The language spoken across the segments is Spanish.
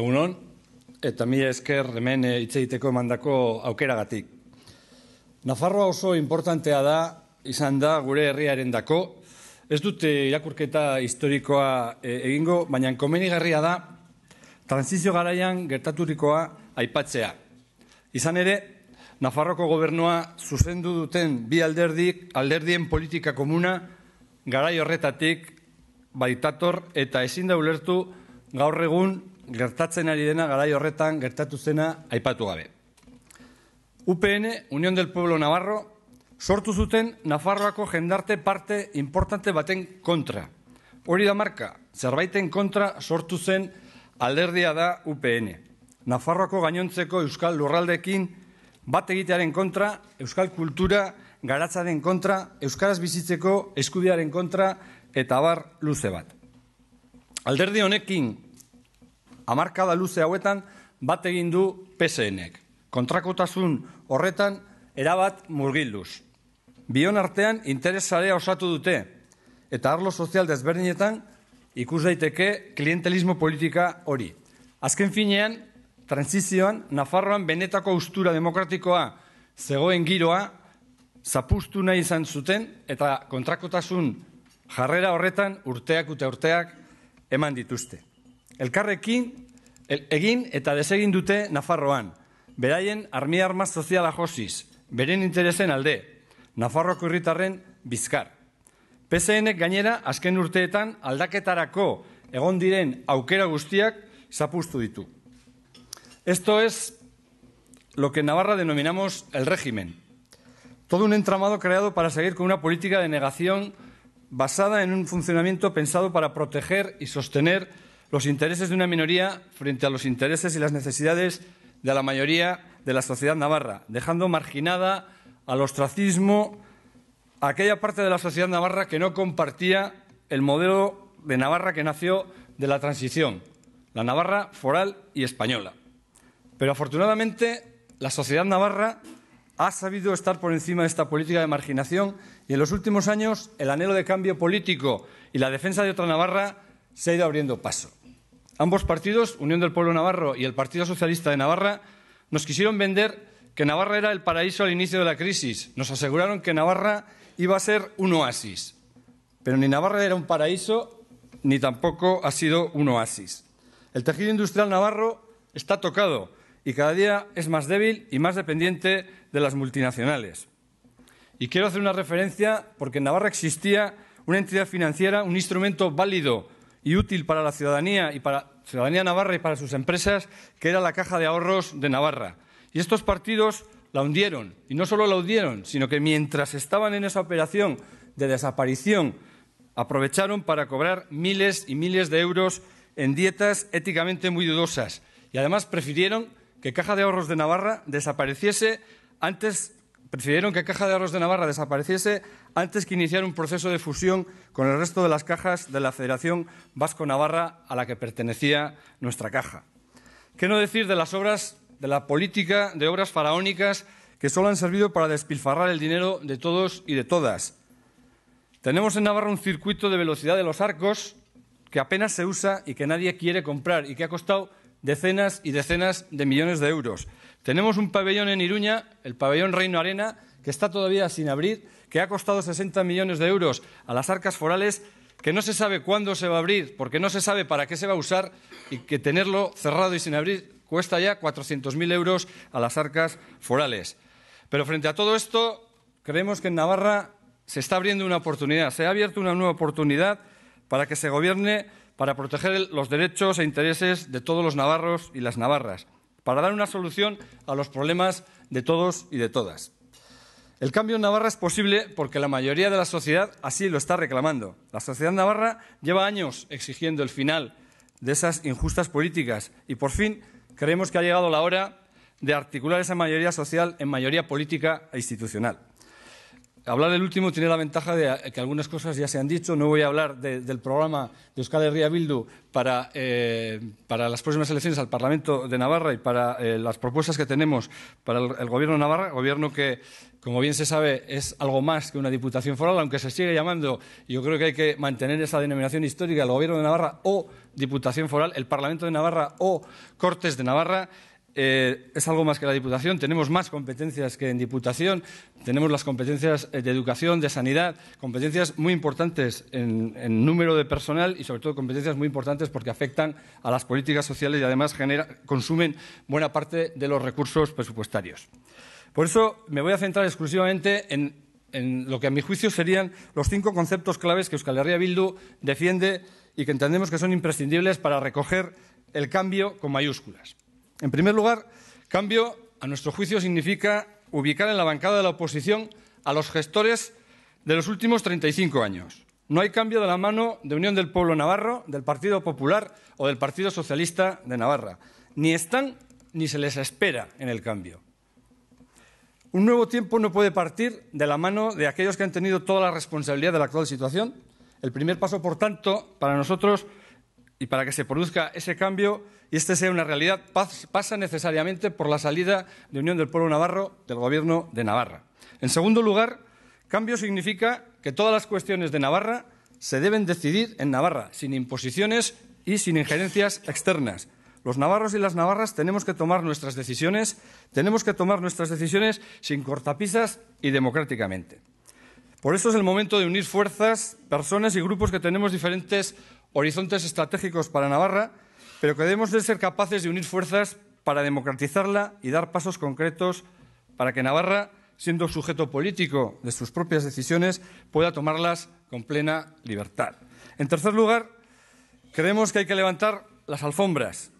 Egunon, eta mi esker hemen eh, hitz egiteko emandako aukeragatik. Nafarroa oso importantea da izan da gure herriaren dako. Ez dute irakurketa historikoa eh, egingo, baina komenigarria da transizio garaian gertaturikoa aipatzea. Izan ere, Nafarroko gobernua zuzendu duten bi alderdik alderdien politika komuna garai horretatik baitator eta ezin da ulertu gaur egun gertatzen ari dena garai horretan gertatu zena aipatu gabe. UPN, Unión del Pueblo Navarro, sortu zuten Nafarroako jendarte parte importante baten kontra. Hori da marka, zerbaiten kontra sortu zen alderdia da UPN. Nafarroako gainontzeko euskal lurraldekin bat egitearen kontra, euskal kultura garatzaren kontra, euskaraz bizitzeko eskudiaren kontra eta abar luze bat. Alderdi honekin amarkada luze hauetan bat egin du PSNek. Kontrakotasun horretan erabat murgilduz. Bion artean interesarea osatu dute eta arlo sozial desberdinetan ikus daiteke klientelismo politika hori. Azken finean, transizioan, Nafarroan benetako ustura demokratikoa zegoen giroa zapustu nahi izan zuten eta kontrakotasun jarrera horretan urteak eta urteak eman dituzte. El Carrequín, el, egin eta desegin dute Nafarroan, beraien armia arma soziala josiz, beren interesen alde, Nafarroko Curritarren, bizkar. PSN gainera asken urteetan aldaketarako egon diren aukera guztiak zapustu ditu. Esto es lo que en Navarra denominamos el régimen. Todo un entramado creado para seguir con una política de negación basada en un funcionamiento pensado para proteger y sostener los intereses de una minoría frente a los intereses y las necesidades de la mayoría de la sociedad navarra, dejando marginada al ostracismo aquella parte de la sociedad navarra que no compartía el modelo de Navarra que nació de la transición, la Navarra foral y española. Pero afortunadamente la sociedad navarra ha sabido estar por encima de esta política de marginación y en los últimos años el anhelo de cambio político y la defensa de otra Navarra se ha ido abriendo paso. Ambos partidos, Unión del Pueblo Navarro y el Partido Socialista de Navarra, nos quisieron vender que Navarra era el paraíso al inicio de la crisis. Nos aseguraron que Navarra iba a ser un oasis. Pero ni Navarra era un paraíso, ni tampoco ha sido un oasis. El tejido industrial navarro está tocado y cada día es más débil y más dependiente de las multinacionales. Y quiero hacer una referencia porque en Navarra existía una entidad financiera, un instrumento válido y útil para la ciudadanía y para ciudadanía navarra y para sus empresas, que era la Caja de Ahorros de Navarra. Y estos partidos la hundieron. Y no solo la hundieron, sino que mientras estaban en esa operación de desaparición, aprovecharon para cobrar miles y miles de euros en dietas éticamente muy dudosas. Y además prefirieron que Caja de Ahorros de Navarra desapareciese antes prefirieron que Caja de arroz de Navarra desapareciese antes que iniciar un proceso de fusión con el resto de las cajas de la Federación Vasco-Navarra a la que pertenecía nuestra caja. ¿Qué no decir de las obras, de la política de obras faraónicas que solo han servido para despilfarrar el dinero de todos y de todas? Tenemos en Navarra un circuito de velocidad de los arcos que apenas se usa y que nadie quiere comprar y que ha costado decenas y decenas de millones de euros. Tenemos un pabellón en Iruña, el pabellón Reino Arena, que está todavía sin abrir, que ha costado 60 millones de euros a las arcas forales, que no se sabe cuándo se va a abrir, porque no se sabe para qué se va a usar y que tenerlo cerrado y sin abrir cuesta ya 400.000 euros a las arcas forales. Pero frente a todo esto, creemos que en Navarra se está abriendo una oportunidad, se ha abierto una nueva oportunidad para que se gobierne para proteger los derechos e intereses de todos los navarros y las navarras, para dar una solución a los problemas de todos y de todas. El cambio en Navarra es posible porque la mayoría de la sociedad así lo está reclamando. La sociedad navarra lleva años exigiendo el final de esas injustas políticas y por fin creemos que ha llegado la hora de articular esa mayoría social en mayoría política e institucional. Hablar del último tiene la ventaja de que algunas cosas ya se han dicho. No voy a hablar del programa de Euskal Herria Bildu para, eh, para, las próximas elecciones al Parlamento de Navarra y para eh, las propuestas que tenemos para el, Gobierno de Navarra, gobierno que, como bien se sabe, es algo más que una diputación foral, aunque se sigue llamando, yo creo que hay que mantener esa denominación histórica, el Gobierno de Navarra o Diputación Foral, el Parlamento de Navarra o Cortes de Navarra. Eh, es algo más que la Diputación, tenemos más competencias que en Diputación, tenemos las competencias eh, de educación, de sanidad, competencias muy importantes en, número de personal y sobre todo competencias muy importantes porque afectan a las políticas sociales y además consumen buena parte de los recursos presupuestarios. Por eso me voy a centrar exclusivamente en, en lo que a mi juicio serían los cinco conceptos claves que Euskal Herria Bildu defiende y que entendemos que son imprescindibles para recoger el cambio con mayúsculas. En primer lugar, cambio, a nuestro juicio, significa ubicar en la bancada de la oposición a los gestores de los últimos 35 años. No hay cambio de la mano de Unión del Pueblo Navarro, del Partido Popular o del Partido Socialista de Navarra. Ni están ni se les espera en el cambio. Un nuevo tiempo no puede partir de la mano de aquellos que han tenido toda la responsabilidad de la actual situación. El primer paso, por tanto, para nosotros y para que se produzca ese cambio y este sea una realidad, pasa necesariamente por la salida de Unión del Pueblo Navarro del Gobierno de Navarra. En segundo lugar, cambio significa que todas las cuestiones de Navarra se deben decidir en Navarra, sin imposiciones y sin injerencias externas. Los navarros y las navarras tenemos que tomar nuestras decisiones, tenemos que tomar nuestras decisiones sin cortapisas y democráticamente. Por eso es el momento de unir fuerzas, personas y grupos que tenemos diferentes horizontes estratégicos para Navarra, pero que debemos de ser capaces de unir fuerzas para democratizarla y dar pasos concretos para que Navarra, siendo sujeto político de sus propias decisiones, pueda tomarlas con plena libertad. En tercer lugar, creemos que hay que levantar las alfombras.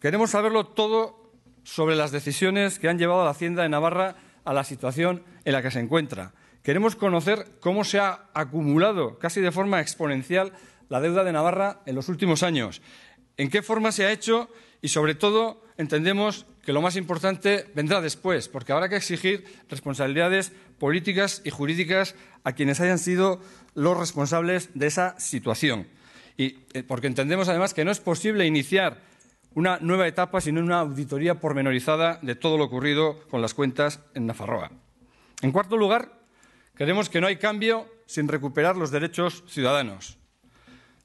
Queremos saberlo todo sobre las decisiones que han llevado a la Hacienda de Navarra a la situación en la que se encuentra. Queremos conocer cómo se ha acumulado casi de forma exponencial la deuda de Navarra en los últimos años, en qué forma se ha hecho y, sobre todo, entendemos que lo más importante vendrá después, porque habrá que exigir responsabilidades políticas y jurídicas a quienes hayan sido los responsables de esa situación. Y eh, porque entendemos además que no es posible iniciar una nueva etapa sin una auditoría pormenorizada de todo lo ocurrido con las cuentas en Nafarroa. En cuarto lugar, creemos que no hay cambio sin recuperar los derechos ciudadanos.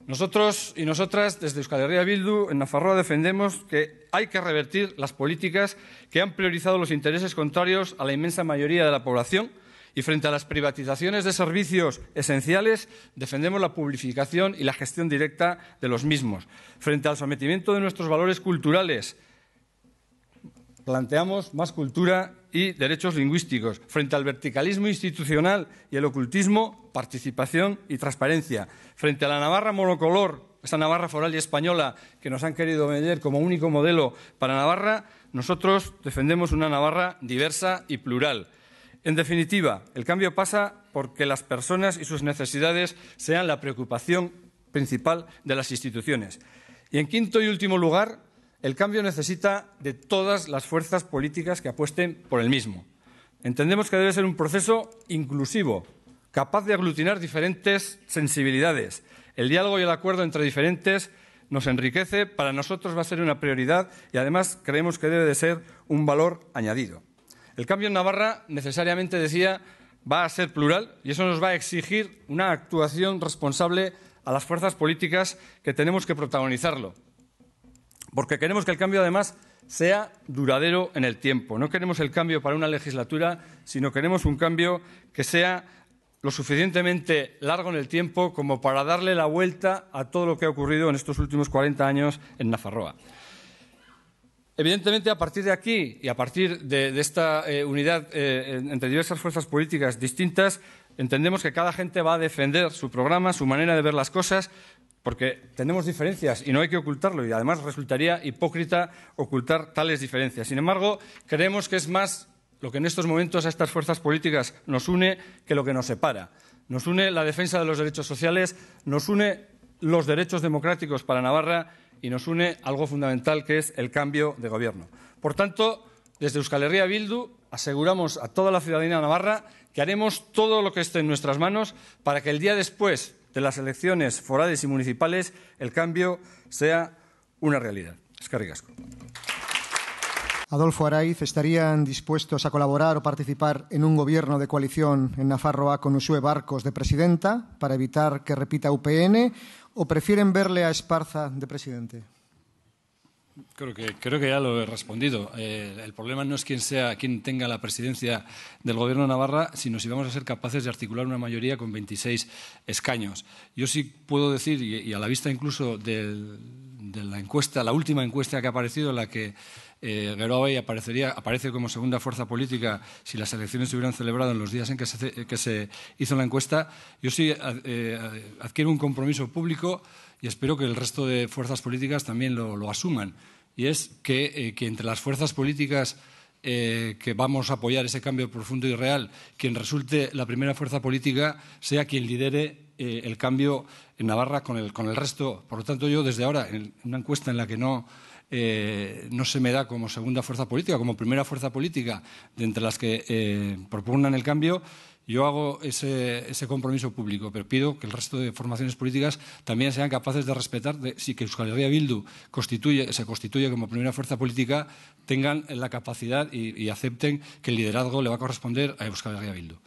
Nosotros y nosotras, desde Euskal Herria Bildu, en Nafarroa defendemos que hay que revertir las políticas que han priorizado los intereses contrarios a la inmensa mayoría de la población y frente a las privatizaciones de servicios esenciales defendemos la publificación y la gestión directa de los mismos. Frente al sometimiento de nuestros valores culturales planteamos más cultura y derechos lingüísticos, frente al verticalismo institucional y el ocultismo, participación y transparencia, frente a la Navarra monocolor, esa Navarra foral y española que nos han querido vender como único modelo para Navarra, nosotros defendemos una Navarra diversa y plural. En definitiva, el cambio pasa porque las personas y sus necesidades sean la preocupación principal de las instituciones. Y en quinto y último lugar, el cambio necesita de todas las fuerzas políticas que apuesten por el mismo. Entendemos que debe ser un proceso inclusivo, capaz de aglutinar diferentes sensibilidades. El diálogo y el acuerdo entre diferentes nos enriquece, para nosotros va a ser una prioridad y además creemos que debe de ser un valor añadido. El cambio en Navarra, necesariamente decía, va a ser plural y eso nos va a exigir una actuación responsable a las fuerzas políticas que tenemos que protagonizarlo porque queremos que el cambio además sea duradero en el tiempo. No queremos el cambio para una legislatura, sino queremos un cambio que sea lo suficientemente largo en el tiempo como para darle la vuelta a todo lo que ha ocurrido en estos últimos 40 años en Nafarroa. Evidentemente, a partir de aquí y a partir de, esta eh, unidad eh, entre diversas fuerzas políticas distintas, entendemos que cada gente va a defender su programa, su manera de ver las cosas, porque tenemos diferencias y no hay que ocultarlo y además resultaría hipócrita ocultar tales diferencias. Sin embargo, creemos que es más lo que en estos momentos a estas fuerzas políticas nos une que lo que nos separa. Nos une la defensa de los derechos sociales, nos une los derechos democráticos para Navarra y nos une algo fundamental que es el cambio de gobierno. Por tanto, desde Euskal Herria Bildu aseguramos a toda la ciudadanía de navarra que haremos todo lo que esté en nuestras manos para que el día después de las elecciones forales y municipales el cambio sea una realidad. Es Adolfo Araiz, ¿estarían dispuestos a colaborar o participar en un gobierno de coalición en Nafarroa con Usue Barcos de presidenta para evitar que repita UPN o prefieren verle a Esparza de presidente? Creo que, creo que ya lo he respondido. Eh, el problema no es quién sea, quien tenga la presidencia del Gobierno de Navarra, sino si vamos a ser capaces de articular una mayoría con 26 escaños. Yo sí puedo decir, y, a la vista incluso de la encuesta, la última encuesta que ha aparecido, en la que eh, aparece como segunda fuerza política si las elecciones se hubieran celebrado en los días en que se, hizo la encuesta, yo sí eh, adquiero un compromiso público y espero que el resto de fuerzas políticas también lo, asuman, y es eh, que, entre las fuerzas políticas eh, que vamos a apoyar ese cambio profundo y real, quien resulte la primera fuerza política sea quien lidere eh, el cambio en Navarra con el, resto. Por lo tanto, yo desde ahora, en una encuesta en la que no, se me da como segunda fuerza política, como primera fuerza política de entre las que propugnan el cambio, yo hago ese, compromiso público, pero pido que el resto de formaciones políticas también sean capaces de respetar, de, si que Euskal Herria Bildu se constituye como primera fuerza política, tengan la capacidad y, y acepten que el liderazgo le va a corresponder a Euskal Herria Bildu.